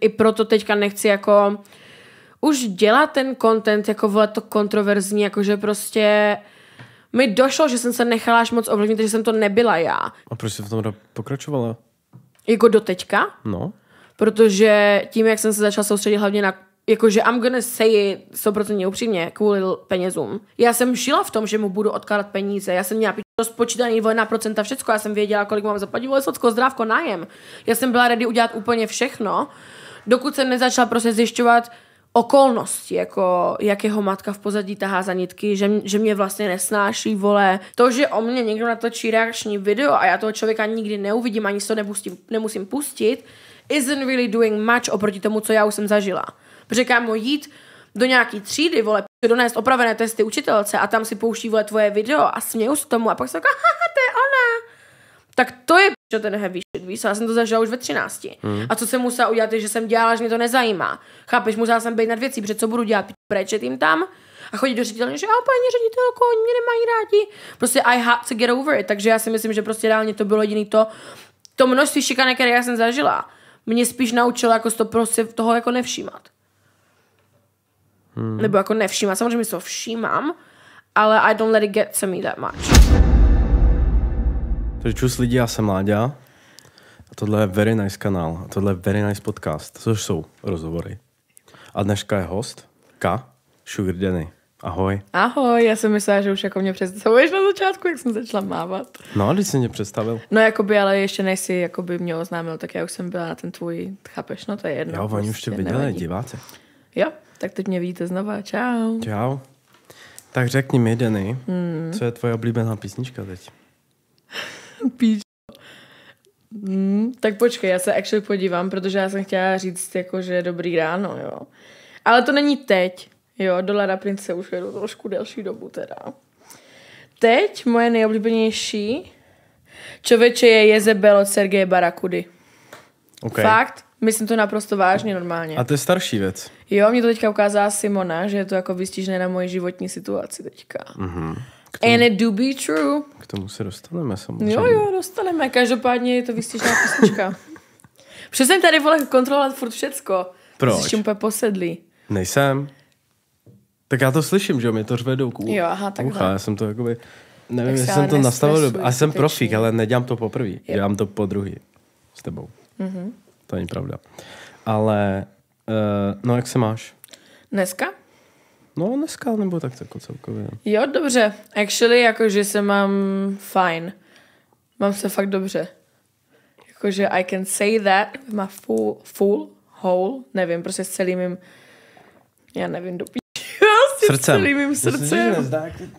I proto teďka nechci jako už dělat ten content, jako volat to kontroverzní, jakože prostě mi došlo, že jsem se nechala až moc ovlivnit, že jsem to nebyla já. A proč jsi v tom pokračovala? Jako do teďka? No. Protože tím, jak jsem se začala soustředit hlavně na jakože I'm gonna say it 100% upřímně kvůli penězům. Já jsem žila v tom, že mu budu odkládat peníze. Já jsem měla rozpočítaný vojna procenta všecko, já jsem věděla, kolik mám zaplatit, vole, socko, zdrávko, nájem. Já jsem byla ready udělat úplně všechno dokud jsem nezačala prostě zjišťovat okolnosti, jako jak jeho matka v pozadí tahá za nitky, že, že mě vlastně nesnáší, vole. To, že o mě někdo natočí reakční video a já toho člověka nikdy neuvidím, ani si to nepustím, nemusím pustit, isn't really doing much oproti tomu, co já už jsem zažila. Protože kámo jít do nějaký třídy, vole, donést opravené testy učitelce a tam si pouští, vole, tvoje video a směju se tomu a pak se říká, jako, to je tak to je že ten heavy shit, víš, já jsem to zažila už ve 13. Mm. A co jsem musela udělat, je, že jsem dělala, že mě to nezajímá. Chápeš, musela jsem být nad věcí, protože co budu dělat, prečet jim tam a chodit do ředitelně, že jo, paní ředitelko, oni mě nemají rádi. Prostě I have to get over it. Takže já si myslím, že prostě reálně to bylo jediný to, to množství šikany, které já jsem zažila, mě spíš naučilo jako to prostě toho jako nevšímat. Mm. Nebo jako nevšímat, samozřejmě se to všímám, ale I don't let it get to me that much. Takže čus lidi, já jsem Láďa. A tohle je Very Nice kanál. A tohle je Very Nice podcast, což jsou rozhovory. A dneška je host K. Sugar Danny. Ahoj. Ahoj, já jsem myslela, že už jako mě představuješ na začátku, jak jsem začala mávat. No, když jsi mě představil. No, jakoby, ale ještě než jsi jakoby mě oznámil, tak já už jsem byla na ten tvůj, chápeš, no to je jedno. Jo, oni prostě už tě viděli, nevadí. diváci. Jo, tak teď mě vidíte znova, čau. Čau. Tak řekni mi, Denny, hmm. co je tvoje oblíbená písnička teď? Píč. Hmm, tak počkej, já se actually podívám, protože já jsem chtěla říct, jako, že dobrý ráno, jo. Ale to není teď, jo, do Lada Prince už jedu trošku delší dobu teda. Teď moje nejoblíbenější člověče je Jezebel od Sergeje Barakudy. Okay. Fakt, myslím to naprosto vážně normálně. A to je starší věc. Jo, mě to teďka ukázala Simona, že je to jako vystížné na moji životní situaci teďka. Mm-hmm tomu, And it do be true. K tomu se dostaneme samozřejmě. Jo, jo, dostaneme. Každopádně je to vystěžná písnička. jsem tady vole kontrolovat furt všecko. Proč? Jsi úplně posedlý. Nejsem. Tak já to slyším, že jo, mě to řve do Jo, aha, takhle. Ucha, já jsem to jakoby, nevím, jestli jsem to nastavil dobře. A jsem profík, ale nedělám to poprvé. Dělám to po druhý s tebou. Mm-hmm. To není pravda. Ale, uh, no jak se máš? Dneska? No dneska nebo tak jako celkově. Jo, dobře. Actually, jakože se mám fajn. Mám se fakt dobře. Jakože I can say that with my full, full whole, nevím, prostě s celým mým, já nevím, do prostě srdcem. celým mým srdcem. Myslím, nezdá, jak ty,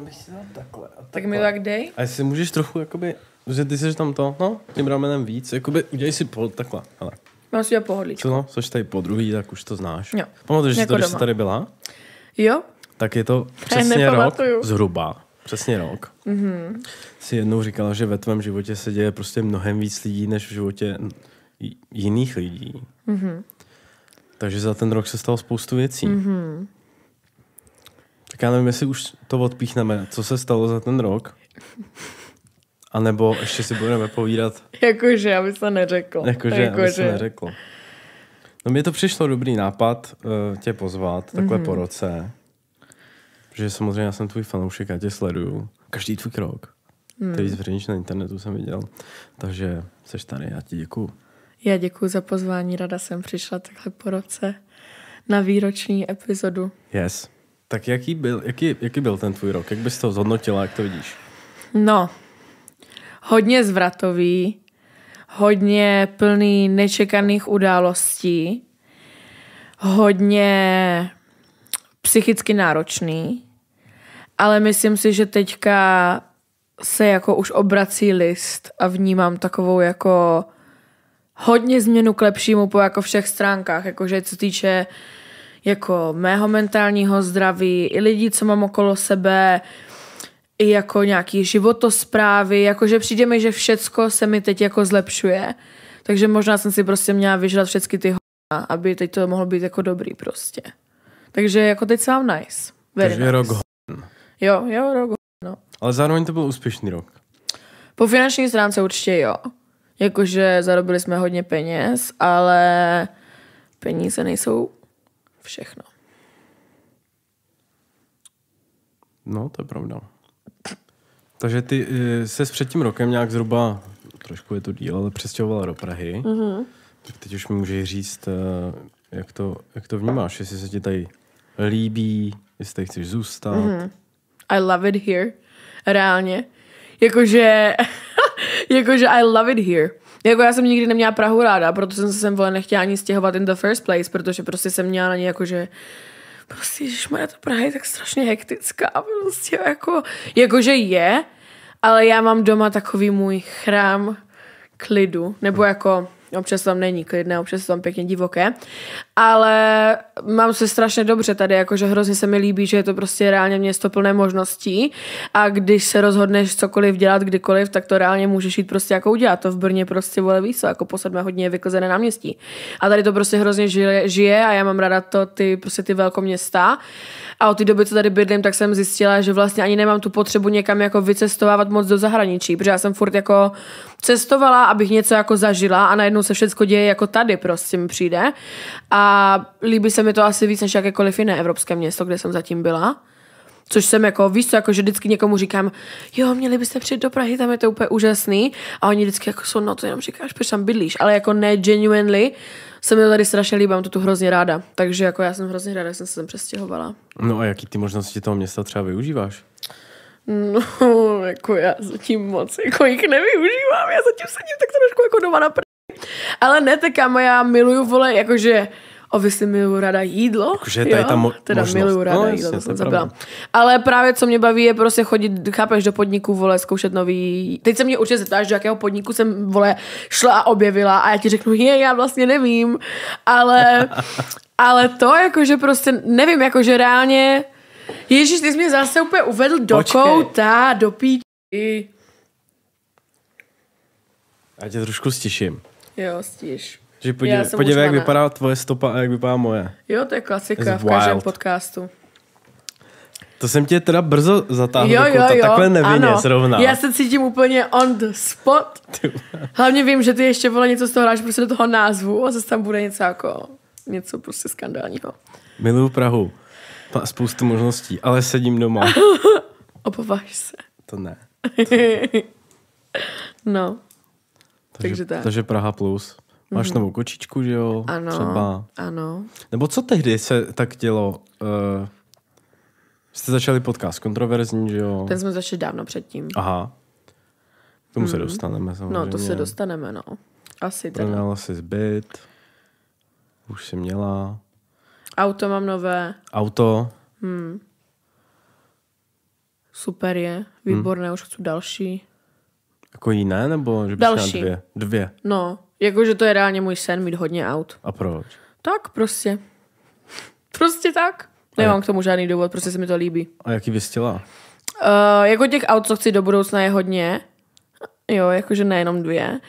bych si dal takhle, takhle. Tak mi tak dej. A jestli můžeš trochu, jakoby, že ty jsi tam to, no, tím ramenem víc, jakoby udělej si pol takhle, hele. Mám si pohodlíčko. Co no, což tady po druhý, tak už to znáš. Pamatuješ si to, jako když jsi tady byla? Jo. Tak je to přesně rok, zhruba, přesně rok. Mm-hmm. Jsi jednou říkala, že ve tvém životě se děje prostě mnohem víc lidí, než v životě jiných lidí. Mm-hmm. Takže za ten rok se stalo spoustu věcí. Mm-hmm. Tak já nevím, jestli už to odpíchneme. Co se stalo za ten rok? A nebo ještě si budeme povídat. Jakože, aby se neřekl. Jakože, jako aby se neřekl. No mně to přišlo dobrý nápad uh, tě pozvat takhle mm-hmm. po roce. Protože samozřejmě já jsem tvůj fanoušek, já tě sleduju. Každý tvůj krok, mm. který zveřejníš na internetu, jsem viděl. Takže seš tady, já ti děkuju. Já děkuji za pozvání, rada jsem přišla takhle po roce na výroční epizodu. Yes. Tak jaký byl, jaký, jaký byl ten tvůj rok? Jak bys to zhodnotila, jak to vidíš? No, hodně zvratový, hodně plný nečekaných událostí, hodně psychicky náročný, ale myslím si, že teďka se jako už obrací list a vnímám takovou jako hodně změnu k lepšímu po jako všech stránkách, jakože co týče jako mého mentálního zdraví, i lidí, co mám okolo sebe, i jako nějaký životosprávy, jakože přijde mi, že všecko se mi teď jako zlepšuje. Takže možná jsem si prostě měla vyžrat všechny ty hodiny, aby teď to mohlo být jako dobrý prostě. Takže jako teď mám nice. Very Takže nice. rok hodin. Jo, jo, rok no. Ale zároveň to byl úspěšný rok. Po finanční stránce určitě jo. Jakože zarobili jsme hodně peněz, ale peníze nejsou všechno. No, to je pravda. Takže ty eh, se před tím rokem nějak zhruba, trošku je to díl, ale přestěhovala do Prahy. Mm-hmm. Tak teď už mi můžeš říct, eh, jak to, jak to vnímáš, jestli se ti tady líbí, jestli tady chceš zůstat. Mm-hmm. I love it here. Reálně. Jakože, jakože I love it here. Jako já jsem nikdy neměla Prahu ráda, proto jsem se sem vole nechtěla ani stěhovat in the first place, protože prostě jsem měla na ně jakože prostě, když má to Praha je tak strašně hektická, prostě jako, jakože je, ale já mám doma takový můj chrám klidu, nebo jako No, občas tam není klidné, občas tam pěkně divoké. Ale mám se strašně dobře tady, jakože hrozně se mi líbí, že je to prostě reálně město plné možností a když se rozhodneš cokoliv dělat kdykoliv, tak to reálně můžeš jít prostě jako udělat. To v Brně prostě vole víc, jako po sedmé hodně je na náměstí. A tady to prostě hrozně žije, žije a já mám ráda to ty, prostě ty velkoměsta. A od té doby, co tady bydlím, tak jsem zjistila, že vlastně ani nemám tu potřebu někam jako vycestovávat moc do zahraničí, protože já jsem furt jako cestovala, abych něco jako zažila a najednou najednou se všechno děje jako tady prostě mi přijde a líbí se mi to asi víc než jakékoliv jiné evropské město, kde jsem zatím byla. Což jsem jako, víš co, jako, že vždycky někomu říkám, jo, měli byste přijít do Prahy, tam je to úplně úžasný. A oni vždycky jako jsou, no to jenom říkáš, proč tam bydlíš. Ale jako ne genuinely, se mi to tady strašně líbí, mám to tu hrozně ráda. Takže jako já jsem hrozně ráda, že jsem se sem přestěhovala. No a jaký ty možnosti toho města třeba využíváš? No, jako já zatím moc jako jich nevyužívám, já zatím sedím tak trošku jako doma na ale ne, tak kámo, já miluju, vole, jakože si miluju ráda jídlo. Jakože tady ta mo- Teda možnost. miluju ráda no, jídlo, jasně, to jsem Ale právě co mě baví je prostě chodit, chápeš, do podniku, vole, zkoušet nový. Teď se mě určitě zeptáš, do jakého podniku jsem, vole, šla a objevila a já ti řeknu, je, já vlastně nevím, ale, ale to jakože prostě, nevím, jakože reálně, Ježíš, ty jsi mě zase úplně uvedl do Počkej. kouta, do píči. Já tě trošku stiším. Jo, stíž. Že podívej, podívej jak vypadá tvoje stopa a jak vypadá moje. Jo, to je klasika It's v každém wild. podcastu. To jsem tě teda brzo zatáhl, jo, jo, jo, takhle nevinně zrovna. Já se cítím úplně on the spot. Hlavně vím, že ty ještě vole něco z toho hráš prostě do toho názvu a zase tam bude něco jako něco prostě skandálního. Miluju Prahu. Má spoustu možností, ale sedím doma. Opováš se. To ne. To... no. Takže, takže tak. Takže Praha plus. Máš mm-hmm. novou kočičku, že jo? Ano, třeba. ano. Nebo co tehdy se tak dělo? Uh, jste začali podcast kontroverzní, že jo? Ten jsme začali dávno předtím. Aha. K tomu mm. se mhm. dostaneme samozřejmě. No, to se dostaneme, no. Asi teda. Pronala si zbyt. Už si měla. Auto mám nové. Auto. Hmm. Super je, výborné, hmm. už chci další. Jako jiné, nebo že bys Další. dvě? Dvě. No, jakože to je reálně můj sen mít hodně aut. A proč? Tak prostě. Prostě tak. Nemám k tomu žádný důvod, prostě se mi to líbí. A jaký bys chtěla? Uh, jako těch aut, co chci do budoucna, je hodně. Jo, jakože nejenom dvě.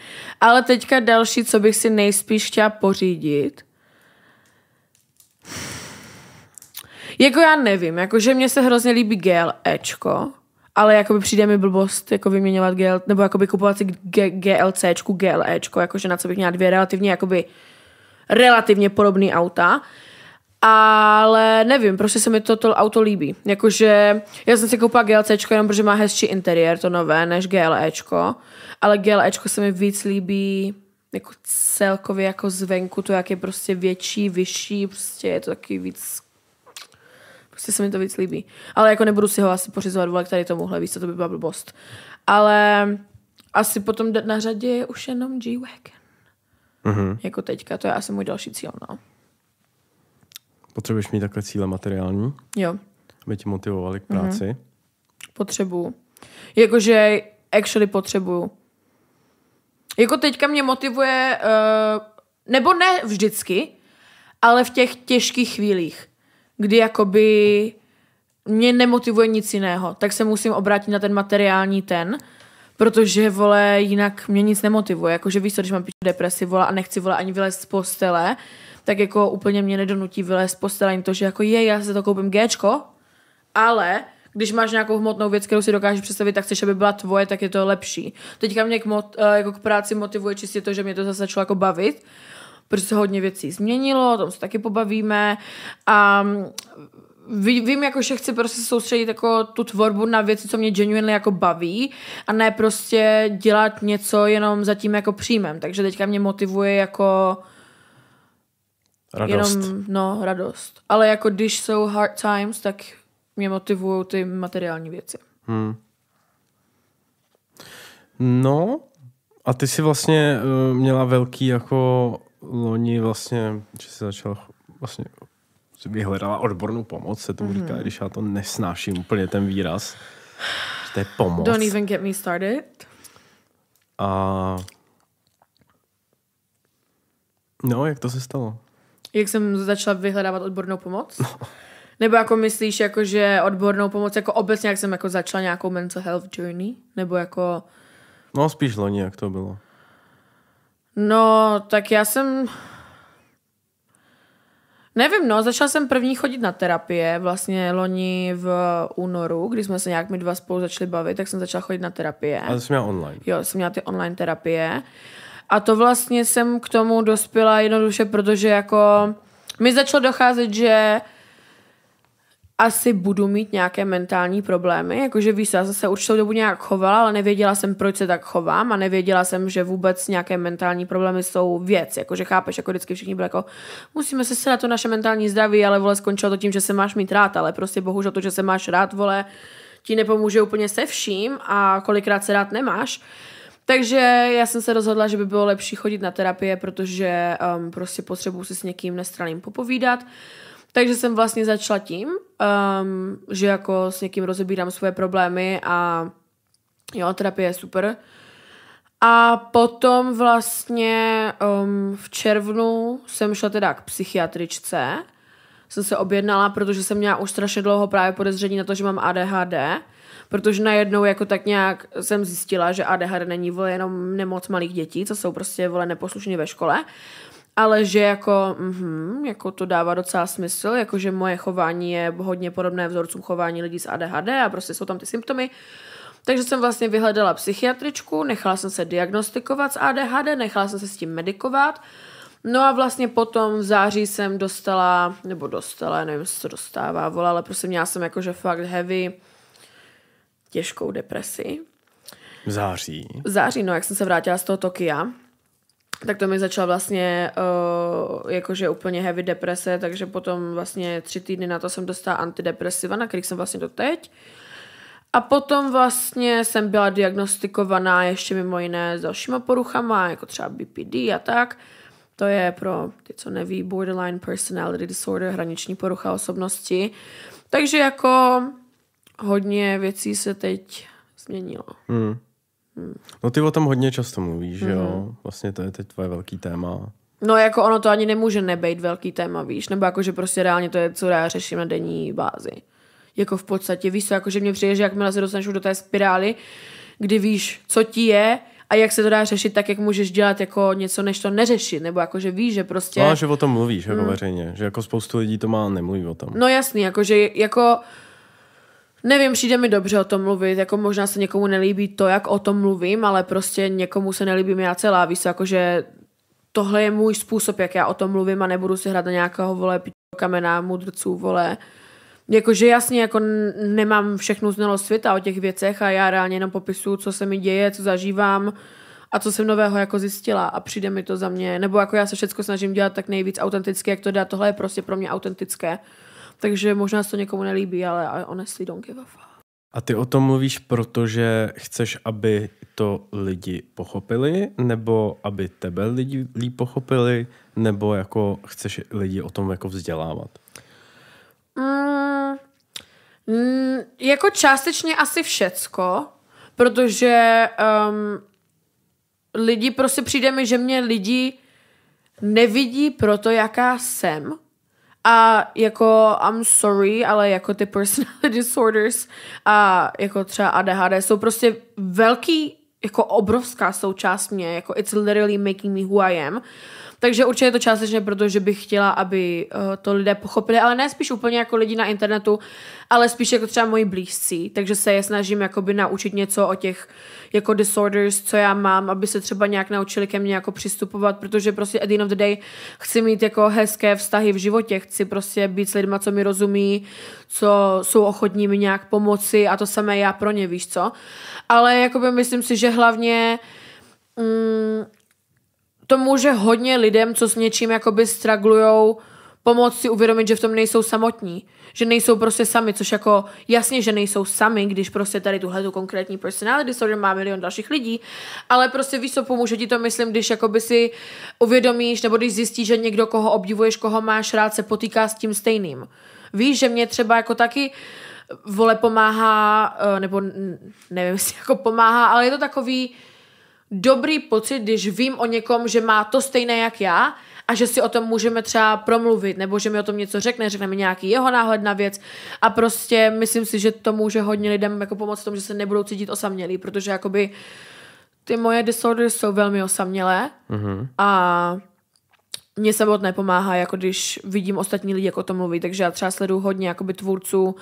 Ale teďka další, co bych si nejspíš chtěla pořídit. Jako já nevím, jakože mně se hrozně líbí GLEčko ale jakoby přijde mi blbost jako vyměňovat GL, nebo jakoby kupovat si G, GLCčku, GLEčko, jakože na co bych měla dvě relativně jakoby relativně podobné auta. Ale nevím, prostě se mi toto auto líbí. Jakože já jsem si koupila GLCčko jenom, protože má hezčí interiér, to nové, než GLEčko. Ale GLEčko se mi víc líbí jako celkově jako zvenku, to jak je prostě větší, vyšší, prostě je to taky víc Prostě se mi to víc líbí. Ale jako nebudu si ho asi pořizovat vole tady tomuhle, víc, to by byla blbost. Ale asi potom na řadě je už jenom G-Wagon. Mm-hmm. Jako teďka, to je asi můj další cíl, no. Potřebuješ mít takhle cíle materiální? Jo. Aby tě motivovali k práci? Mm-hmm. Potřebuju. Jakože actually potřebuju. Jako teďka mě motivuje, uh, nebo ne vždycky, ale v těch těžkých chvílích kdy jakoby mě nemotivuje nic jiného, tak se musím obrátit na ten materiální ten, protože, vole, jinak mě nic nemotivuje. Jakože víš co, když mám piču depresi, vole, a nechci, vole, ani vylézt z postele, tak jako úplně mě nedonutí vylézt z postele, ani to, že jako je, já se to koupím Gčko, ale když máš nějakou hmotnou věc, kterou si dokážeš představit, tak chceš, aby byla tvoje, tak je to lepší. Teďka mě k, mot, eh, jako k práci motivuje čistě to, že mě to zase začalo jako bavit, protože se hodně věcí změnilo, o tom se taky pobavíme a mm, vím, jako, že chci prostě soustředit jako tu tvorbu na věci, co mě genuinely jako baví a ne prostě dělat něco jenom zatím jako příjmem. Takže teďka mě motivuje jako Radost. Jenom, no, radost. Ale jako když jsou hard times, tak mě motivují ty materiální věci. Hmm. No, a ty jsi vlastně uh, měla velký jako loni vlastně, že se začal vlastně vyhledala odbornou pomoc, se tomu mm-hmm. říká, mhm. když já to nesnáším úplně ten výraz. Že to je pomoc. Don't even get me started. A... No, jak to se stalo? Jak jsem začala vyhledávat odbornou pomoc? No. Nebo jako myslíš, jako že odbornou pomoc, jako obecně, jak jsem jako začala nějakou mental health journey? Nebo jako... No, spíš loni, jak to bylo. No, tak já jsem... Nevím, no, začala jsem první chodit na terapie, vlastně loni v únoru, když jsme se nějak my dva spolu začali bavit, tak jsem začala chodit na terapie. A to jsem měla online. Jo, jsem měla ty online terapie. A to vlastně jsem k tomu dospěla jednoduše, protože jako mi začalo docházet, že asi budu mít nějaké mentální problémy, jakože víš, já jsem se určitou dobu nějak chovala, ale nevěděla jsem, proč se tak chovám a nevěděla jsem, že vůbec nějaké mentální problémy jsou věc, jakože chápeš, jako vždycky všichni byli jako, musíme se starat to naše mentální zdraví, ale vole, skončilo to tím, že se máš mít rád, ale prostě bohužel to, že se máš rád, vole, ti nepomůže úplně se vším a kolikrát se rád nemáš. Takže já jsem se rozhodla, že by bylo lepší chodit na terapie, protože um, prostě potřebuji si s někým nestraným popovídat. Takže jsem vlastně začala tím, um, že jako s někým rozebírám svoje problémy a jo, terapie je super. A potom vlastně um, v červnu jsem šla teda k psychiatričce, jsem se objednala, protože jsem měla už strašně dlouho právě podezření na to, že mám ADHD, protože najednou jako tak nějak jsem zjistila, že ADHD není vole jenom nemoc malých dětí, co jsou prostě vole neposlušní ve škole, ale že jako, mm, jako to dává docela smysl, jako že moje chování je hodně podobné vzorcům chování lidí s ADHD a prostě jsou tam ty symptomy. Takže jsem vlastně vyhledala psychiatričku, nechala jsem se diagnostikovat s ADHD, nechala jsem se s tím medikovat. No a vlastně potom v září jsem dostala, nebo dostala, nevím, co dostává, volala, prostě měla jsem jakože fakt heavy, těžkou depresi. V září? V září, no, jak jsem se vrátila z toho Tokia tak to mi začala vlastně uh, jakože úplně heavy deprese, takže potom vlastně tři týdny na to jsem dostala antidepresiva, na kterých jsem vlastně doteď. A potom vlastně jsem byla diagnostikovaná ještě mimo jiné s dalšíma poruchama, jako třeba BPD a tak. To je pro ty, co neví, borderline personality disorder, hraniční porucha osobnosti. Takže jako hodně věcí se teď změnilo. Hmm. Hmm. No ty o tom hodně často mluvíš, hmm. jo? Mhm. Vlastně to je teď tvoje velký téma. No jako ono to ani nemůže nebejt velký téma, víš? Nebo jako, že prostě reálně to je, co já řeším na denní bázi. Jako v podstatě, víš co, jako že mě přijde, že jakmile se dostaneš do té spirály, kdy víš, co ti je, a jak se to dá řešit, tak jak můžeš dělat jako něco, než to neřešit, nebo jako, že víš, že prostě... No, že o tom mluvíš, jako hmm. veřejně, že jako spoustu lidí to má, nemluví o tom. No jasný, jako, že jako Nevím, přijde mi dobře o tom mluvit, jako možná se někomu nelíbí to, jak o tom mluvím, ale prostě někomu se nelíbím já celá, víš, jakože tohle je můj způsob, jak já o tom mluvím a nebudu si hrát na nějakého, vole, kamená, mudrců, vole. Jakože jasně, jako nemám všechnu znalost světa o těch věcech a já reálně jenom popisuju, co se mi děje, co zažívám a co jsem nového jako zjistila a přijde mi to za mě, nebo jako já se všechno snažím dělat tak nejvíc autentické, jak to dá, tohle je prostě pro mě autentické. Takže možná se to někomu nelíbí, ale honestly don't give a fuck. A ty o tom mluvíš, protože chceš, aby to lidi pochopili, nebo aby tebe lidi líp pochopili, nebo jako chceš lidi o tom jako vzdělávat? Mm, mm, jako částečně asi všecko, protože um, lidi, prostě přijde mi, že mě lidi nevidí proto, jaká jsem, a jako I'm sorry, ale jako ty personality disorders a jako třeba ADHD jsou prostě velký, jako obrovská součást mě, jako it's literally making me who I am. Takže určitě je to částečně proto, že bych chtěla, aby eh, to lidé pochopili, ale ne spíš úplně jako lidi na internetu, ale spíš jako třeba moji blízcí. Takže se je snažím jakoby naučit něco o těch jako disorders, co já mám, aby se třeba nějak naučili ke mně jako přistupovat, protože prostě at the end of the day chci mít jako hezké vztahy v životě, chci prostě být s lidmi, co mi rozumí, co jsou ochotní mi nějak pomoci a to samé já pro ně, víš co. Ale jakoby myslím si, že hlavně mm, to může hodně lidem, co s něčím jakoby straglujou, pomoct si uvědomit, že v tom nejsou samotní, že nejsou prostě sami, což jako jasně, že nejsou sami, když prostě tady tuhle tu konkrétní personality disorder má milion dalších lidí, ale prostě víš, co pomůže ti to, myslím, když jakoby si uvědomíš, nebo když zjistíš, že někdo, koho obdivuješ, koho máš rád, se potýká s tím stejným. Víš, že mě třeba jako taky vole pomáhá, eh, nebo nevím, jestli jako pomáhá, ale je to takový, dobrý pocit, když vím o někom, že má to stejné jak já a že si o tom můžeme třeba promluvit, nebo že mi o tom něco řekne, řekne mi nějaký jeho náhled na věc a prostě myslím si, že to může hodně lidem jako pomoct v tom, že se nebudou cítit osamělí, protože jakoby ty moje disordery jsou velmi osamělé mm-hmm. a mě samotné pomáhá, jako když vidím ostatní lidi, jako to mluví, takže já třeba sleduju hodně jakoby tvůrců, uh,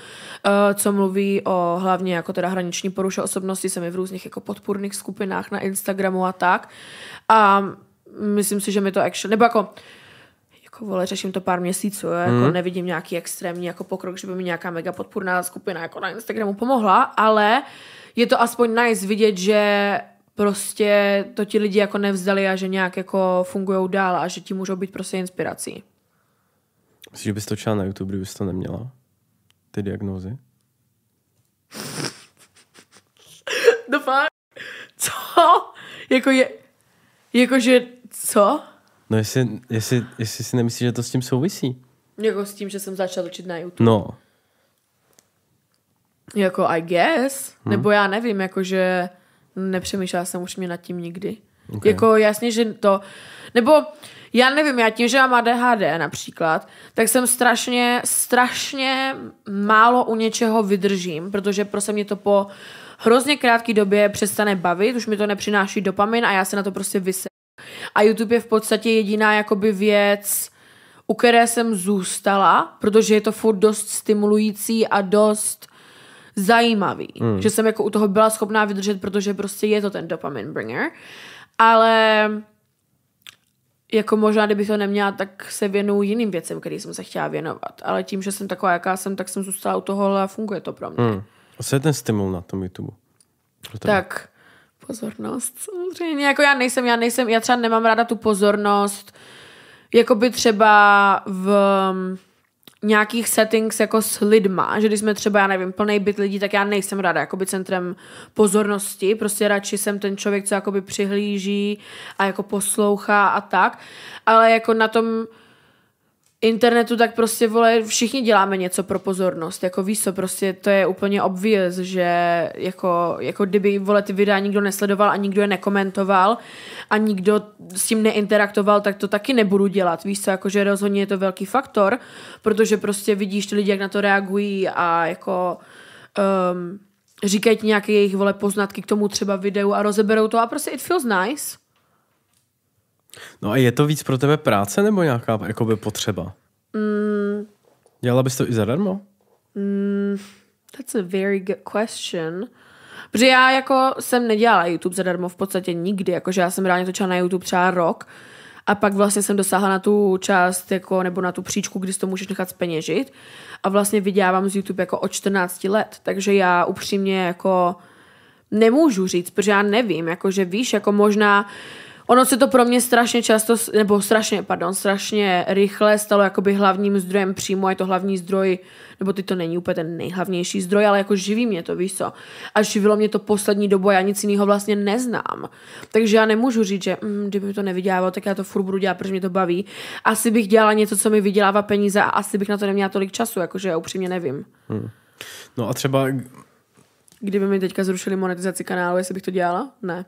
co mluví o hlavně jako teda hraniční poruše osobnosti, jsem i v různých jako podpůrných skupinách na Instagramu a tak a myslím si, že mi to action, nebo jako jako vole, řeším to pár měsíců, jo, jako mm. nevidím nějaký extrémní jako pokrok, že by mi nějaká mega podpůrná skupina jako na Instagramu pomohla, ale je to aspoň nice vidět, že prostě to ti lidi jako nevzdali a že nějak jako fungují dál a že ti můžou být prostě inspirací. Myslíš, že bys to čela na YouTube, kdybys to neměla? Ty diagnózy? The no fuck? Co? Jako je... Jakože... Co? No jestli, jestli, jestli si nemyslíš, že to s tím souvisí. Jako s tím, že jsem začala točit na YouTube. No. Jako I guess. Hmm. Nebo já nevím, jakože nepřemýšlela jsem mě nad tím nikdy. Okay. Jako jasně, že to... Nebo já nevím, já tím, že mám ADHD například, tak jsem strašně, strašně málo u něčeho vydržím, protože prostě mě to po hrozně krátké době přestane bavit, už mi to nepřináší dopamin a já se na to prostě vysel. A YouTube je v podstatě jediná jakoby věc, u které jsem zůstala, protože je to furt dost stimulující a dost zajímavý, mm. že jsem jako u toho byla schopná vydržet, protože prostě je to ten dopamin bringer, ale jako možná, kdybych to neměla, tak se věnuju jiným věcem, který jsem se chtěla věnovat. Ale tím, že jsem taková, jaká jsem, tak jsem zůstala u toho a funguje to pro mě. Hmm. A co je ten stimul na tom YouTube? Tak, pozornost samozřejmě. Jako já nejsem, já nejsem, já třeba nemám ráda tu pozornost, jako by třeba v nějakých settings jako s lidma, že když jsme třeba, já nevím, plný byt lidí, tak já nejsem ráda jakoby centrem pozornosti, prostě radši jsem ten člověk, co jakoby přihlíží a jako poslouchá a tak, ale jako na tom internetu, tak prostě, vole, všichni děláme něco pro pozornost, jako víš co, prostě to je úplně obvious, že jako, jako kdyby, vole, ty videa nikdo nesledoval a nikdo je nekomentoval a nikdo s tím neinteraktoval, tak to taky nebudu dělat, víš co, jakože rozhodně je to velký faktor, protože prostě vidíš ty lidi, jak na to reagují a jako... Um, říkají ti nějaké jejich vole poznatky k tomu třeba videu a rozeberou to a prostě it feels nice. No a je to víc pro tebe práce nebo nějaká jakoby potřeba? Mm. Dělala bys to i zadarmo? Mm, that's a very good question. Protože já jako jsem nedělala YouTube zadarmo v podstatě nikdy, jakože já jsem reálně točila na YouTube třeba rok a pak vlastně jsem dosáhla na tu část jako, nebo na tu příčku, kdy si to můžeš nechat speněžit a vlastně vydělávám z YouTube jako od 14 let, takže já upřímně jako nemůžu říct, protože já nevím, jakože víš, jako možná Ono se to pro mě strašně často, nebo strašně, pardon, strašně rychle stalo jakoby hlavním zdrojem příjmu, je to hlavní zdroj, nebo ty to není úplně ten nejhlavnější zdroj, ale jako živí mě to, víš co. A živilo mě to poslední dobu, já nic jiného vlastně neznám. Takže já nemůžu říct, že mm, kdyby to nevydělávalo, tak já to furt budu dělat, protože mě to baví. Asi bych dělala něco, co mi vydělává peníze a asi bych na to neměla tolik času, jakože já upřímně nevím. Hmm. No a třeba... Kdyby mi teďka zrušili monetizaci kanálu, jestli bych to dělala? Ne.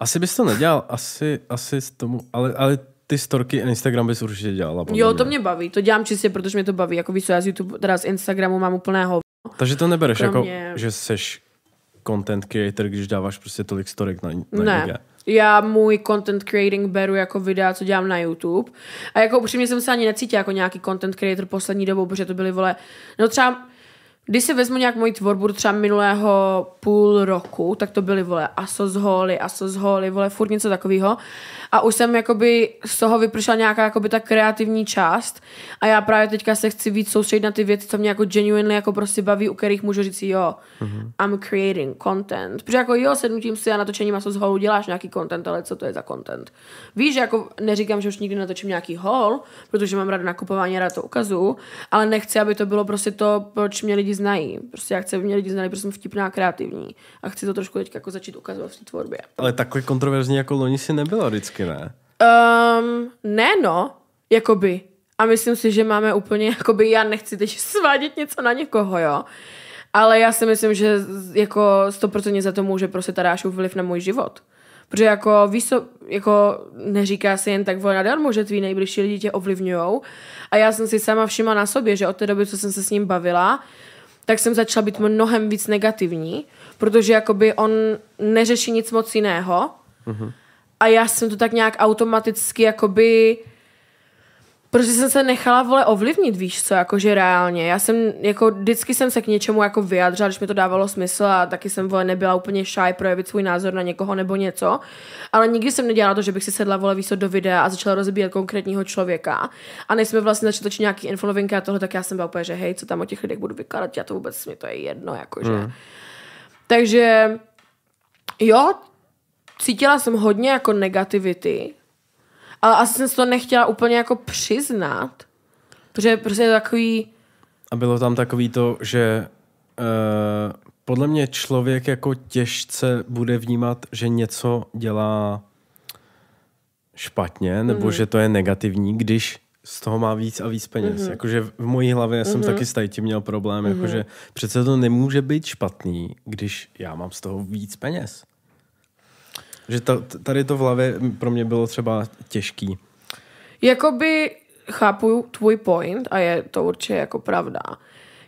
Asi bys to nedělal, asi, asi s tomu, ale, ale ty storky a Instagram bys určitě dělala. Jo, mě. to mě baví, to dělám čistě, protože mě to baví. Jako víš, já z YouTube, teda z Instagramu mám úplného. Takže to nebereš jako, Kromě... jako, že seš content creator, když dáváš prostě tolik storek na, na ne. Já můj content creating beru jako videa, co dělám na YouTube. A jako upřímně jsem se ani necítila jako nějaký content creator poslední dobou, protože to byly, vole, no třeba když si vezmu nějak moji tvorbu třeba minulého půl roku, tak to byly, vole, Asos Holy, vole, furt něco takového. A už jsem, jakoby, z toho vypršla nějaká, jakoby, ta kreativní část. A já právě teďka se chci víc soustředit na ty věci, co mě jako genuinely jako prostě baví, u kterých můžu říct, jo, mm-hmm. I'm creating content. Protože jako jo, sednutím si a natočením asozholu děláš nějaký content, ale co to je za content? Víš, že jako neříkám, že už nikdy natočím nějaký hol, protože mám rád nakupování, rád to ukazuju, ale nechci, aby to bylo prostě to, proč mě lidi znají. Prostě já chci, aby mě lidi znali, protože jsem vtipná a kreativní. A chci to trošku teď jako začít ukazovat v té tvorbě. Ale takový kontroverzní jako loni si nebylo vždycky, ne? Um, ne, no. Jakoby. A myslím si, že máme úplně, jakoby já nechci teď svádět něco na někoho, jo. Ale já si myslím, že jako stoprocentně za to může prostě Tadášův vliv na můj život. Protože jako, víš jako neříká se jen tak volna darmo, že tvý nejbližší lidi tě ovlivňujou. A já jsem si sama všimla na sobě, že od té doby, co jsem se s ním bavila, tak jsem začala být mnohem víc negativní, protože jakoby on neřeší nic moc jiného. Mm-hmm. A já jsem to tak nějak automaticky jakoby uh, Protože jsem se nechala, vole, ovlivnit, víš co, jakože reálně. Já jsem, jako, vždycky jsem se k něčemu jako vyjadřila, když mi to dávalo smysl a taky jsem, vole, nebyla úplně šaj projevit svůj názor na někoho nebo něco. Ale nikdy jsem nedělala to, že bych si sedla, vole, víc do videa a začala rozbíjet konkrétního člověka. A než jsme vlastně začali točit nějaký infolovinky a tohle, tak já jsem byla úplně, že hej, co tam o těch lidech budu vykládat, já to vůbec, mi to je jedno, jakože. Mm. Takže, jo, cítila jsem hodně jako negativity, ale asi jsem to nechtěla úplně jako přiznat. Protože prostě je takový... A bylo tam takový to, že uh, podle mě člověk jako těžce bude vnímat, že něco dělá špatně, nebo mm-hmm. že to je negativní, když z toho má víc a víc peněz. Mm-hmm. Jakože v mojí hlavě mm-hmm. jsem mhm. taky s tím měl problém, mm-hmm. jakože mhm. přece to nemůže být špatný, když já mám z toho víc peněz. Že to, tady to v hlavě pro mě bylo třeba těžký. Jakoby chápu tvůj point a je to určitě jako pravda.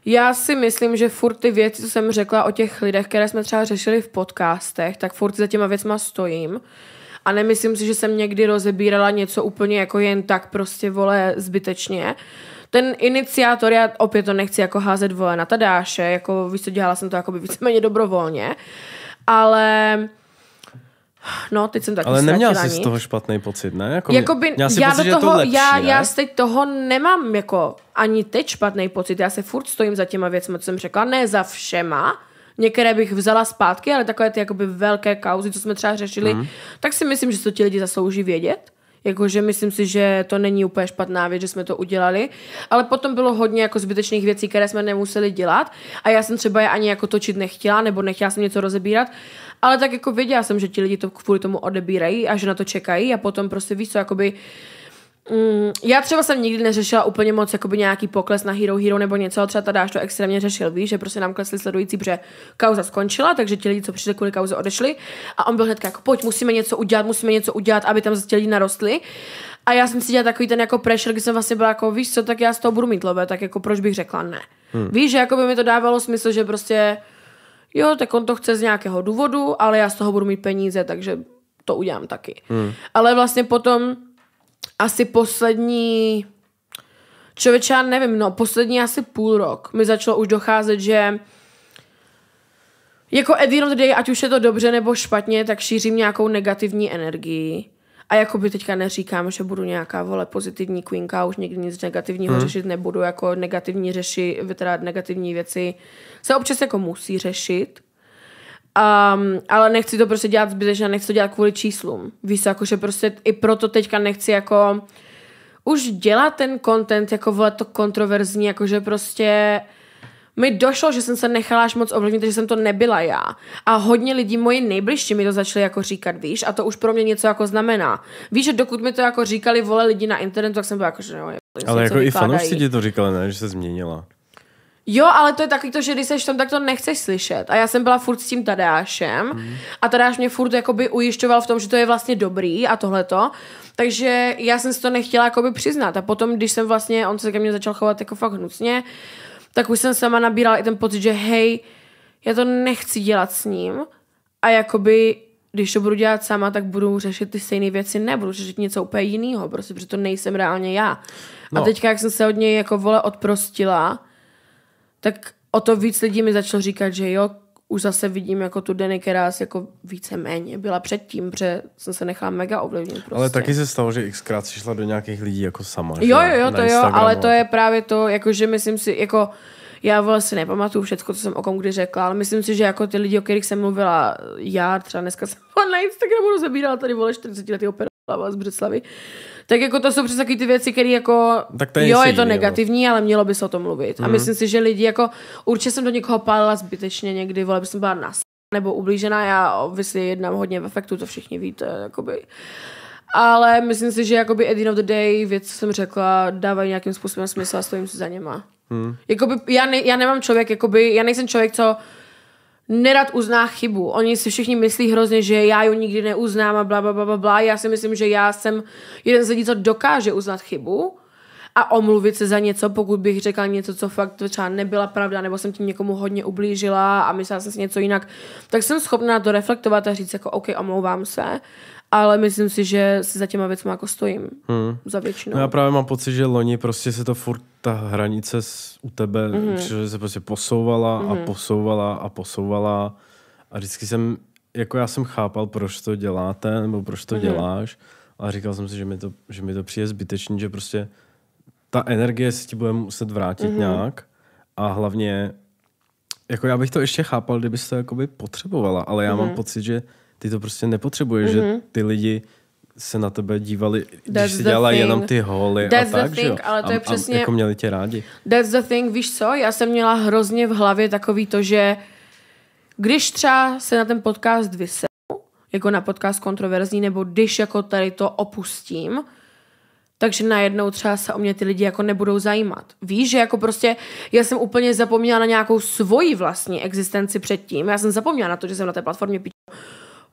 Já si myslím, že furt ty věci, co jsem řekla o těch lidech, které jsme třeba řešili v podcastech, tak furt za těma věcma stojím. A nemyslím si, že jsem někdy rozebírala něco úplně jako jen tak prostě, vole, zbytečně. Ten iniciátor, já opět to nechci jako házet, vole, na dáše, jako víš co, dělala jsem to jako by víceméně dobrovolně. Ale No, teď jsem taky Ale neměla jsi z toho špatný pocit, ne? Jako Jakoby, já, pocit, do toho, to lepší, já, ne? já z teď toho nemám jako ani teď špatný pocit. Já se furt stojím za těma věcmi, co jsem řekla. Ne za všema, některé bych vzala zpátky, ale takové ty jakoby velké kauzy, co jsme třeba řešili, mm. tak si myslím, že to ti lidi zaslouží vědět. Jakože myslím si, že to není úplně špatná věc, že jsme to udělali, ale potom bylo hodně jako zbytečných věcí, které jsme nemuseli dělat a já jsem třeba je ani jako točit nechtěla, nebo nechtěla jsem něco rozebírat, ale tak jako věděla jsem, že ti lidi to kvůli tomu odebírají a že na to čekají a potom prostě víš co, jakoby... Mm, já třeba jsem nikdy neřešila úplně moc jakoby nějaký pokles na Hero Hero nebo něco, třeba ta dáš to extrémně řešil, víš, že prostě nám klesli sledující, protože kauza skončila, takže ti lidi, co přišli kvůli kauze, odešli a on byl hned jako, pojď, musíme něco udělat, musíme něco udělat, aby tam zase ti lidi narostli. A já jsem si dělala takový ten jako pressure, kdy jsem vlastně byla jako, víš co, tak já z toho budu mít lobe, tak jako proč bych řekla ne. Hmm. Víš, že jako by mi to dávalo smysl, že prostě jo, tak on to chce z nějakého důvodu, ale já z toho budu mít peníze, takže to udělám taky. Hmm. Ale vlastně potom asi poslední, člověče, já nevím, no, poslední asi půl rok mi začalo už docházet, že jako at ať už je to dobře nebo špatně, tak šířím nějakou negativní energii. A jako by teďka neříkám, že budu nějaká vole pozitivní queenka, už nikdy nic negativního hmm. řešit nebudu, jako negativní řeši, teda negativní věci se občas jako musí řešit, Um, ale nechci to prostě dělat zbytečně, nechci to dělat kvůli číslům. Víš, jako že prostě i proto teďka nechci jako už dělat ten content, jako vole to kontroverzní, jako, že prostě mi došlo, že jsem se nechala až moc ovlivnit, že jsem to nebyla já. A hodně lidí, moji nejbližší, mi to začali jako říkat, víš, a to už pro mě něco jako znamená. Víš, že dokud mi to jako říkali vole lidi na internetu, tak jsem byla jako, že jo, Ale jako i fanoušci ti to říkali, ne, že se změnila. Jo, ale to je takový to, že když seš tam, tak to nechceš slyšet. A já jsem byla furt s tím Tadášem mm. a Tadáš mě furt jakoby ujišťoval v tom, že to je vlastně dobrý a tohleto. Takže já jsem si to nechtěla jakoby přiznat. A potom, když jsem vlastně, on se ke mně začal chovat jako fakt hnucně, uh, tak už jsem sama nabírala i ten pocit, že hej, já to nechci dělat s ním a jakoby, když to budu dělat sama, tak budu řešit ty stejné věci, nebudu řešit něco úplně jiného, prostě, protože to nejsem reálně já. No. A teďka, jak jsem se od něj jako vole odprostila, tak o to víc lidí mi začalo říkat, že jo, už zase vidím jako tu Denny, která jako víceméně byla předtím, protože jsem se nechala mega ovlivnit. Prostě. Ale taky se stalo, že xkrát si šla do nějakých lidí jako sama. Jo, jo, jo, to jo, ale to je právě to, jako že myslím si, jako já vlastně nepamatuju všechno, co jsem o kom kdy řekla, ale myslím si, že jako ty lidi, o kterých jsem mluvila já, třeba dneska jsem na Instagramu rozebírala tady vole 40 letý z Břeclavy. Tak jako to jsou přes taky ty věci, které jako, tak to je jo, je to jiný, negativní, jo. ale mělo by se o tom mluvit. Mm. A mhm. myslím si, že lidi jako, určitě jsem do někoho pálila zbytečně někdy, vole, jsem byla nas nebo ublížená, já obvykle jednám hodně v efektu, to všichni víte, jakoby. Ale myslím si, že jakoby at the end of the day věc, co jsem řekla, dávají nějakým způsobem smysl a stojím si za něma. Hmm. Jakoby, já, ne, já nemám člověk, jakoby, já nejsem člověk, co nerad uzná chybu. Oni si všichni myslí hrozně, že já ju nikdy neuznám a bla, bla, bla, bla, bla. Já si myslím, že já jsem jeden z lidí, co dokáže uznat chybu a omluvit se za něco, pokud bych řekla něco, co fakt třeba nebyla pravda, nebo jsem tím někomu hodně ublížila a myslela jsem si něco jinak, tak jsem schopná to reflektovat a říct jako OK, omlouvám se, ale myslím si, že si za těma věcmi jako stojím hmm. za většinu. No já právě mám pocit, že loni prostě se to furt ta hranice s, u tebe mm-hmm. přišlo, se prostě posouvala mm-hmm. a mhm. posouvala a posouvala a vždycky jsem, jako já jsem chápal, proč to děláte nebo proč to mm-hmm. děláš, A říkal jsem si, že mi to, že mi to přijde zbytečný, že prostě ta energie se ti bude muset vrátit mm-hmm. nějak a hlavně, jako já bych to ještě chápal, kdybys to jakoby potřebovala, ale já mm-hmm. mám mhm. pocit, že ty to prostě nepotřebuješ, mm-hmm. že mhm. ty lidi se na tebe dívali, když That's si dělala thing. jenom ty holy That's a tak, thing, že jo? Ale to je a, přesně... A jako měli tě rádi. That's the thing, víš co, já jsem měla hrozně v hlavě takový to, že když třeba se na ten podcast vysel, jako na podcast kontroverzní, nebo když jako tady to opustím, takže najednou třeba se o mě ty lidi jako nebudou zajímat. Víš, že jako prostě já jsem úplně zapomněla na nějakou svoji vlastní existenci předtím. Já jsem zapomněla na to, že jsem na té platformě pít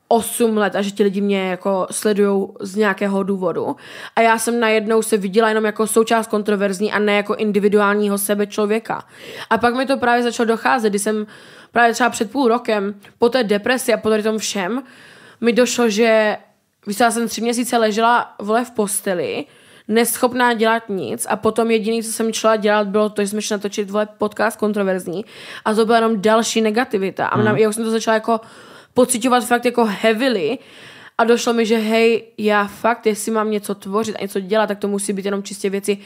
8 let a že ti lidi mě jako sledují z nějakého důvodu. A já jsem najednou se viděla jenom jako součást kontroverzní a ne jako individuálního sebe člověka. A pak mi to právě začalo docházet, když jsem právě třeba před půl rokem po té depresi a po tady tom všem mi došlo, že Víš, já jsem tři měsíce ležela vole v posteli, neschopná dělat nic a potom jediné, co jsem šla dělat, bylo to, že jsme šli natočit vole podcast kontroverzní a to byla jenom další negativita. A mm. já už jsem to začala jako pocitovat fakt jako heavily a došlo mi, že hej, já fakt, jestli mám něco tvořit a něco dělat, tak to musí být jenom čistě věci,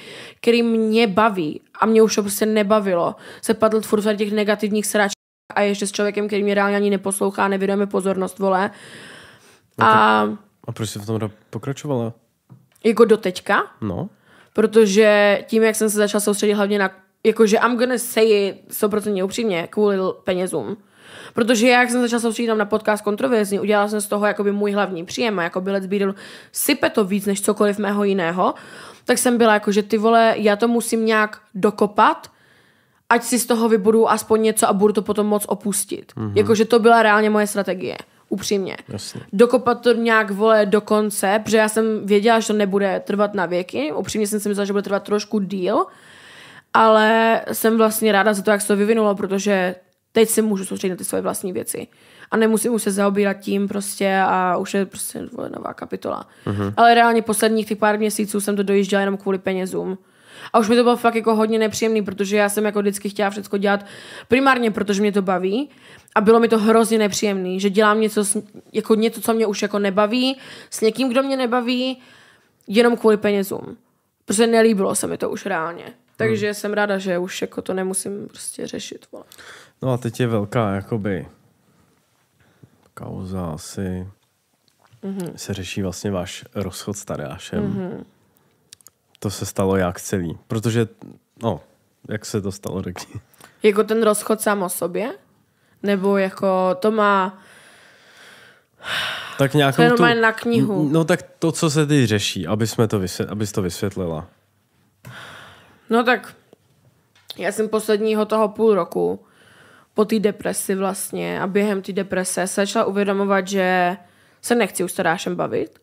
které mě baví a mě už to prostě nebavilo. Se padl furt v těch negativních sráč a ještě s člověkem, který mě reálně ani neposlouchá, nevěnujeme pozornost, vole. A... No a proč jsi v tom pokračovala? Jako do teďka? No. Protože tím, jak jsem se začala soustředit hlavně na, jakože I'm gonna say it 100% upřímně, kvůli penězům. Protože já, jak jsem začala soustředit tam na podcast kontroverzní, udělala jsem z toho jakoby můj hlavní příjem a jako let's be sype to víc než cokoliv mého jiného, tak jsem byla jako, že ty vole, já to musím nějak dokopat, ať si z toho vybudu aspoň něco a budu to potom moc opustit. Mm-hmm. Jakože to byla reálně moje strategie upřímně. Jasně. Dokopat to nějak, vole, do konce, protože já jsem věděla, že to nebude trvat na věky, upřímně jsem si myslela, že bude trvat trošku díl, ale jsem vlastně ráda za to, jak se to vyvinulo, protože teď si můžu soustředit na ty svoje vlastní věci. A nemusím už se zaobírat tím prostě a už je prostě vole, nová kapitola. Mm-hmm. Ale reálně posledních těch pár měsíců jsem to dojížděla jenom kvůli penězům. A už mi to bylo fakt jako hodně nepříjemný, protože já jsem jako vždycky chtěla všechno dělat primárně, protože mě to baví. A bylo mi to hrozně nepříjemné, že dělám něco, jako něco, co mě už jako nebaví, s někým, kdo mě nebaví, jenom kvůli penězům. Protože nelíbilo se mi to už reálně. Takže hmm. jsem ráda, že už jako to nemusím prostě řešit. Vole. No a teď je velká jakoby kauza asi mm-hmm. se řeší vlastně váš rozchod s Tadeášem. Mm-hmm to se stalo jak celý. Protože, no, jak se to stalo, řekni. Jako ten rozchod sám o sobě? Nebo jako to má... Tak nějakou to tu... na knihu. No tak to, co se teď řeší, aby jsme to vysvě... abys to vysvětlila. No tak já jsem posledního toho půl roku po té depresi vlastně a během té deprese se začala uvědomovat, že se nechci už starášem bavit,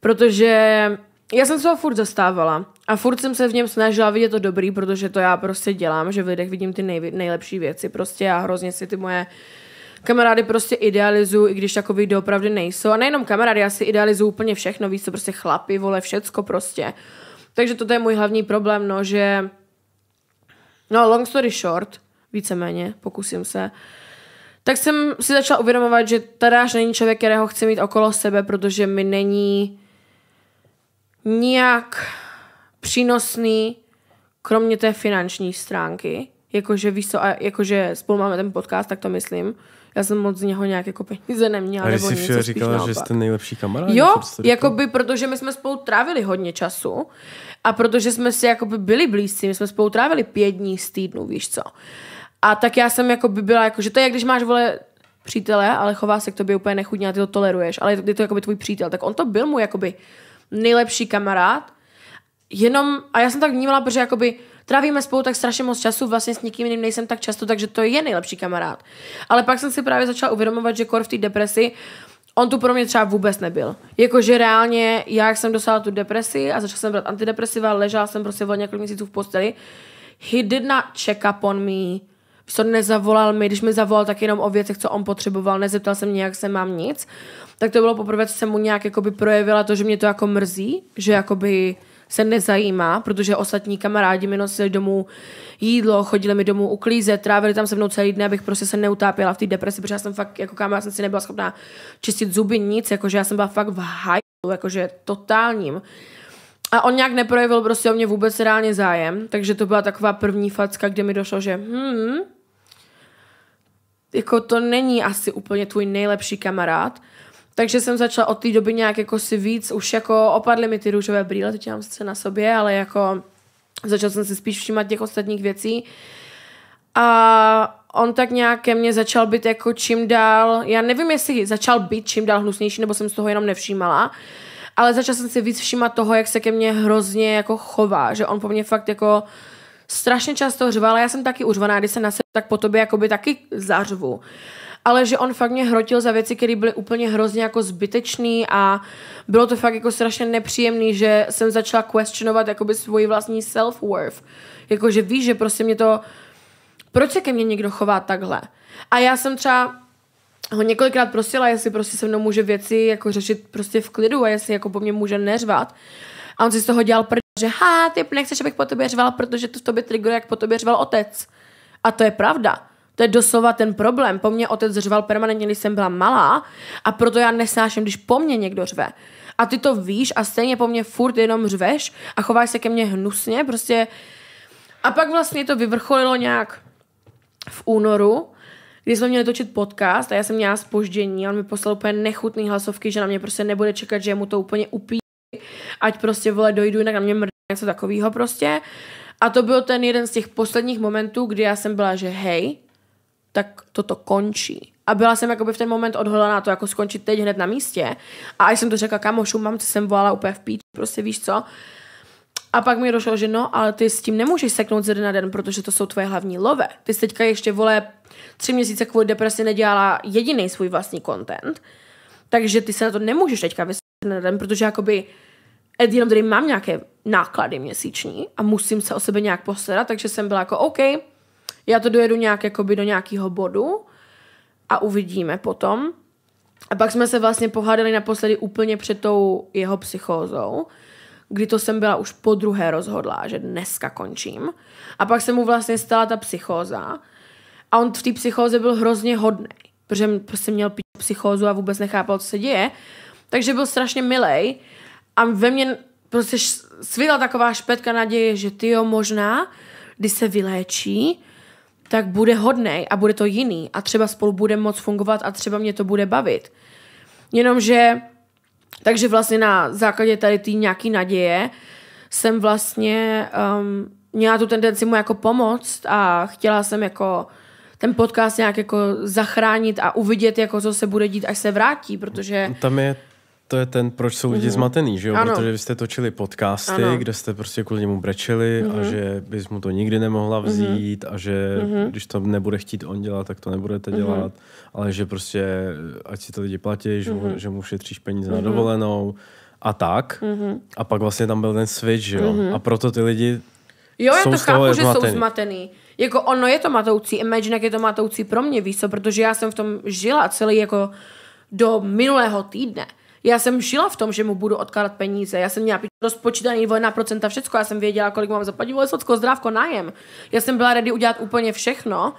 protože já jsem se ho furt zastávala a furt jsem se v něm snažila vidět to dobrý, protože to já prostě dělám, že v lidech vidím ty nejvě- nejlepší věci. Prostě já hrozně si ty moje kamarády prostě idealizuju, i když takový doopravdy nejsou. A nejenom kamarády, já si idealizuju úplně všechno, víc to prostě chlapi, vole, všecko prostě. Takže toto je můj hlavní problém, no, že... No, long story short, víceméně, pokusím se. Tak jsem si začala uvědomovat, že až není člověk, kterého chci mít okolo sebe, protože mi není nějak přínosný, kromě té finanční stránky. Jakože víš co, a jakože spolu máme ten podcast, tak to myslím. Já jsem moc z něho nějak jako peníze neměla. A jsi něco říkala, naopak. že jste nejlepší kamarád? Jo, jakoby, protože my jsme spolu trávili hodně času a protože jsme si jakoby byli blízci, my jsme spolu trávili pět dní z týdnu, víš co. A tak já jsem jako by byla, jako, že to je, když máš vole přítele, ale chová se k tobě úplně nechudně a ty to toleruješ, ale je to, je to jakoby tvůj přítel, tak on to byl můj jakoby nejlepší kamarád, jenom, a já jsem tak vnímala, protože jakoby trávíme spolu tak strašně moc času, vlastně s nikým jiným nejsem tak často, takže to je nejlepší kamarád. Ale pak jsem si právě začala uvědomovat, že kor v té depresi, on tu pro mě třeba vůbec nebyl. Jakože reálně, já jak jsem dostala tu depresi a začala jsem brát antidepresiva, ležela jsem prostě o několik měsíců v posteli, he did not check up on me, co nezavolal mi, když mi zavolal, tak jenom o věcech, co on potřeboval, nezeptal se mě, jak se mám nic, tak to bylo poprvé, co jsem mu nějak jakoby projevila to, že mě to jako mrzí, že jakoby se nezajímá, protože ostatní kamarádi mi nosili domů jídlo, chodili mi domů uklízet, trávili tam se mnou celý den, abych prostě se neutápěla v té depresi, protože já jsem fakt, jako kámo, já jsem si nebyla schopná čistit zuby, nic, jakože já jsem byla fakt v hajlu, jakože totálním. A on nějak neprojevil prostě o mě vůbec reálně zájem, takže to byla taková první facka, kde mi došlo, že hmm, jako to není asi úplně tvůj nejlepší kamarád. Takže jsem začala od té doby nějak jako si víc, už jako opadly mi ty růžové brýle, teď mám se na sobě, ale jako začala jsem si spíš všímat těch ostatních věcí. A on tak nějak ke mně začal být jako čím dál, já nevím, jestli začal být čím dál hnusnější, nebo jsem z toho jenom nevšímala, ale začala jsem si víc všímat toho, jak se ke mně hrozně jako chová, že on po mně fakt jako strašně často řvala, já jsem taky uřvaná, když se na sebe, tak po tobě jakoby taky zařvu. Ale že on fakt mě hrotil za věci, které byly úplně hrozně jako zbytečný a bylo to fakt jako strašně nepříjemný, že jsem začala questionovat jakoby svoji vlastní self-worth. Jakože víš, že prostě mě to... Proč se ke mně někdo chová takhle? A já jsem třeba ho několikrát prosila, jestli prostě se mnou může věci jako řešit prostě v klidu a jestli jako po mně může neřvat. A on si z toho dělal prd že ha, ty nechceš, abych po tobě řval, protože to v tobě triggeruje, jak po tobě řval otec. A to je pravda. To je doslova ten problém. Po mně otec řval permanentně, když jsem byla malá a proto já nesnáším, když po mně někdo řve. A ty to víš a stejně po mně furt jenom řveš a chováš se ke mně hnusně, prostě. A pak vlastně to vyvrcholilo nějak v únoru, kdy jsme měli točit podcast a já jsem měla spoždění a on mi poslal úplně nechutný hlasovky, že na mě prostě nebude čekat, že mu to úplně upí ať prostě vole dojdu, jinak na mě mrdne něco takového prostě. A to byl ten jeden z těch posledních momentů, kdy já jsem byla, že hej, tak toto končí. A byla jsem jakoby v ten moment odhodlaná to jako skončit teď hned na místě. A až jsem to řekla kamošu, co jsem volala úplně v píči, prostě víš co. A pak mi došlo, že no, ale ty s tím nemůžeš seknout ze den na den, protože to jsou tvoje hlavní love. Ty jsi teďka ještě, vole, tři měsíce kvůli depresi nedělala jediný svůj vlastní content. Takže ty se na to nemůžeš teďka vys- trenérem, protože jakoby jenom tady mám nějaké náklady měsíční a musím se o sebe nějak postarat, takže jsem byla jako OK, já to dojedu nějak jakoby do nějakého bodu a uvidíme potom. A pak jsme se vlastně pohádali naposledy úplně před tou jeho psychózou, kdy to jsem byla už po druhé rozhodla, že dneska končím. A pak se mu vlastně stala ta psychóza a on v té psychóze byl hrozně hodný, protože prostě měl psychózu a vůbec nechápal, co se děje. Takže byl strašně milej a ve mně prostě svila taková špetka naděje, že ty jo, možná, když se vyléčí, tak bude hodnej a bude to jiný a třeba spolu budeme moc fungovat a třeba mě to bude bavit. Jenomže, takže vlastně na základě tady té nějaký naděje jsem vlastně um, měla tu tendenci mu jako pomoct a chtěla jsem jako ten podcast nějak jako zachránit a uvidět, jako co se bude dít, až se vrátí, protože... Tam je to je ten, proč jsou lidi mm-hmm. zmatený, že jo? Ano. Protože vy jste točili podcasty, ano. kde jste prostě kvůli němu brečeli mm-hmm. a mhm. že bys mu to nikdy nemohla mhm. vzít mm-hmm. a že mm-hmm. když to nebude chtít on dělat, tak to nebudete mhm. dělat, mm-hmm. ale že prostě ať si to lidi platí, že, mm-hmm. mu, že mu šetříš peníze mm-hmm. na dovolenou a tak. Mm-hmm. A pak vlastně tam byl ten switch, že jo? Mm-hmm. A proto ty lidi Jo, já jsou to chápu, že zmatený. jsou zmatený. Jako ono je to matoucí, Imagine, jak je to matoucí pro mě, víš co? Protože já jsem v tom žila celý jako do minulého týdne já jsem žila v tom, že mu budu odkládat peníze. Já jsem měla rozpočítaný volená procenta všechno, já jsem věděla, kolik mám zaplatit vojsocko, zdravko nájem. Já jsem byla ready udělat úplně všechno,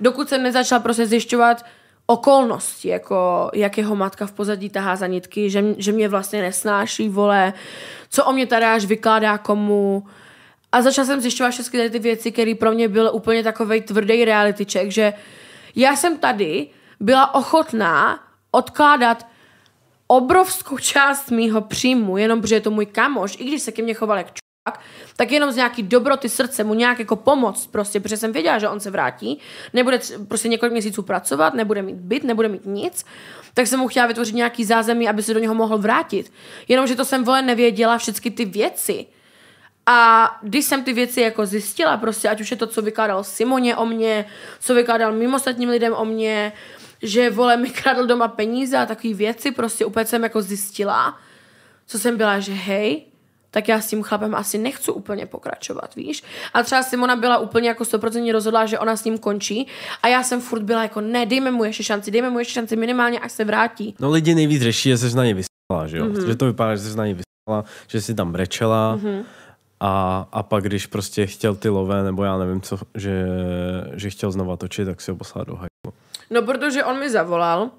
dokud jsem nezačala prostě zjišťovat okolnosti, jako jak jeho matka v pozadí tahá za nitky, že, že mě vlastně nesnáší, vole, co o mě tady až vykládá komu. A začala jsem zjišťovat všechny ty věci, které pro mě byl úplně takový tvrdý realityček, že já jsem tady byla ochotná odkládat obrovskou část mýho příjmu, jenom protože je to můj kamoš, i když se ke mně choval jak čurák, tak jenom z nějaký dobroty srdce mu nějak jako pomoc prostě, protože jsem věděla, že on se vrátí, nebude prostě několik měsíců pracovat, nebude mít byt, nebude mít nic, tak jsem mu chtěla vytvořit nějaký zázemí, aby se do něho mohl vrátit. Jenomže to jsem vole nevěděla všechny ty věci. A když jsem ty věci jako zjistila, prostě, ať už je to, co vykládal Simoně o mě, co vykládal mimostatním lidem o mě, že vole mi kradl doma peníze a takové věci, prostě úplně jsem jako zjistila, co jsem byla, že hej, tak já s tím chlapem asi nechci úplně pokračovat, víš? A třeba Simona byla úplně jako 100% rozhodla, že ona s ním končí a já jsem furt byla jako ne, dejme mu ještě šanci, dejme mu ještě šanci minimálně, až se vrátí. No lidi nejvíc řeší, že se na něj vysala, že jo? Mm-hmm. Že to vypadá, že se na něj vysala, že si tam brečela. Mm-hmm. A, a pak, když prostě chtěl ty lové, nebo já nevím co, že, že chtěl znova točit, tak si ho poslal do hajdu. No, protože on mi zavolal,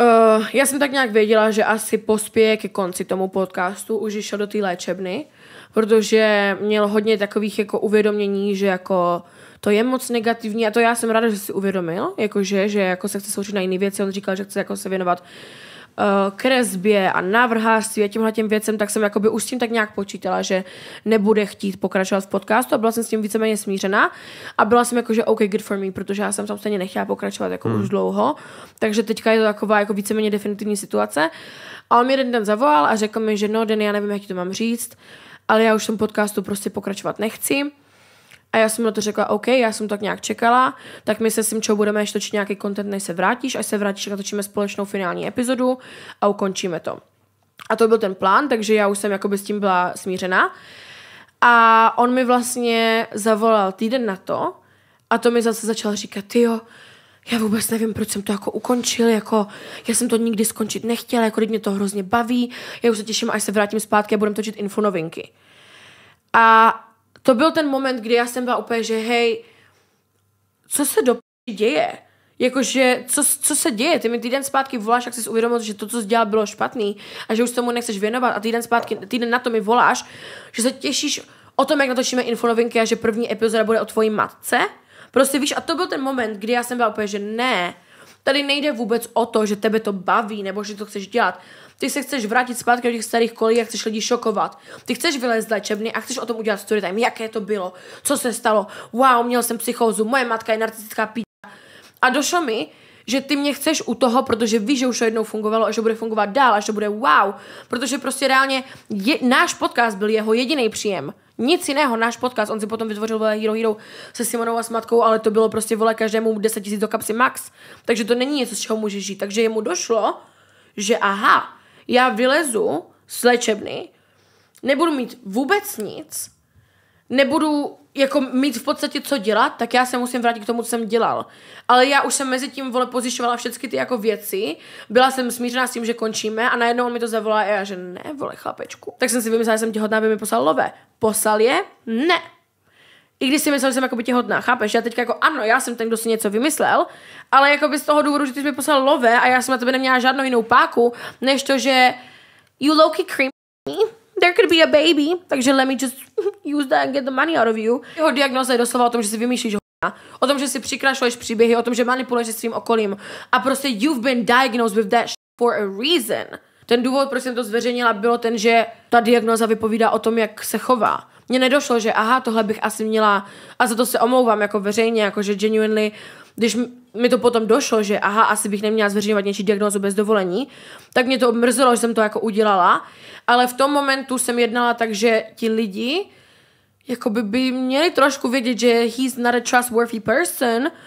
Uh, já jsem tak nějak věděla, že asi pospěje ke konci tomu podcastu, už šel do té léčebny, protože měl hodně takových jako uvědomění, že jako to je moc negativní a to já jsem ráda, že si uvědomil, jakože, že jako se chce soustředit na jiné věci, on říkal, že chce jako se věnovat Eh, kresbě a návrhářství a těmhle těm věcem, tak jsem jakoby už s tím tak nějak počítala, že nebude chtít pokračovat v podcastu a byla jsem s tím víceméně smířená a byla jsem jako, že OK, good for me, protože já jsem samozřejmě nechtěla pokračovat jako hmm. už dlouho, takže teďka je to taková jako víceméně definitivní situace. A on mi jeden den zavolal a řekl mi, že no, den, já nevím, jak ti to mám říct, ale já už jsem tom podcastu prostě pokračovat nechci a já jsem na to řekla, OK, já jsem tak nějak čekala, tak my se s čo budeme ještě točit nějaký content, než se vrátíš, až se vrátíš, natočíme společnou finální epizodu a ukončíme to. A to byl ten plán, takže já už jsem jakoby s tím byla smířena. A on mi vlastně zavolal týden na to a to mi zase začal říkat, ty jo, já vůbec nevím, proč jsem to jako ukončil, jako já jsem to nikdy skončit nechtěla, jako mě to hrozně baví, já už se těším, až se vrátím zpátky a budem točit infonovinky. A to byl ten moment, kdy já jsem byla úplně, že hej, co se do děje? Jakože, co, co se děje? Ty mi týden zpátky voláš, jak jsi uvědomil, že to, co jsi dělal, bylo špatný a že už tomu nechceš věnovat a týden zpátky, týden na to mi voláš, že se těšíš o tom, jak natočíme infonovinky a že první epizoda bude o tvojí matce? Prostě víš, a to byl ten moment, kdy já jsem byla úplně, že ne, tady nejde vůbec o to, že tebe to baví nebo že to chceš dělat. Ty se chceš vrátit zpátky do těch starých kolí a chceš lidi šokovat. Ty chceš vylézt z léčebny a chceš o tom udělat time. Jaké to bylo? Co se stalo? Wow, měl jsem psychózu, moje matka je narcistická pí. A došlo mi, že ty mě chceš u toho, protože víš, že už to jednou fungovalo a že bude fungovat dál a že bude wow. Protože prostě reálně je, náš podcast byl jeho jediný příjem. Nic jiného, náš podcast, on si potom vytvořil vole Hero Hero se Simonou a s matkou, ale to bylo prostě vole každému 10 tisíc do kapsy max. Takže to není něco, z čeho můžeš žít. Takže jemu došlo, že aha, já vylezu z léčebny, nebudu mít vůbec nic, nebudu jako mít v podstatě co dělat, tak já se musím vrátit k tomu, co jsem dělal. Ale já už jsem mezi tím, vole, pozišovala všechny ty jako věci, byla jsem smířená s tím, že končíme a najednou on mi to zavolá a já, že ne, vole, chlapečku. Tak jsem si vymyslela, že jsem těhotná, aby mi poslal love. Poslal je? Ne i když si myslel, že jsem jako tě hodná, chápeš? Já teďka jako ano, já jsem ten, kdo si něco vymyslel, ale jako by z toho důvodu, že ty jsi mi poslal love a já jsem na tebe neměla žádnou jinou páku, než to, že you low-key cream me, there could be a baby, takže let me just use that and get the money out of you. Jeho diagnoza je doslova o tom, že si vymýšlíš o tom, že si přikrašuješ příběhy, o tom, že manipuluješ svým okolím a prostě you've been diagnosed with that for a reason. Ten důvod, proč jsem to zveřejnila, bylo ten, že ta diagnoza vypovídá o tom, jak se chová mně nedošlo, že aha, tohle bych asi měla, a za to se omlouvám jako veřejně, jako že genuinely, když mi to potom došlo, že aha, asi bych neměla zveřejňovat něčí diagnózu bez dovolení, tak mě to mrzelo, že jsem to jako udělala, ale v tom momentu jsem jednala tak, že ti lidi jako by, by měli trošku vědět, že he's not a trustworthy person,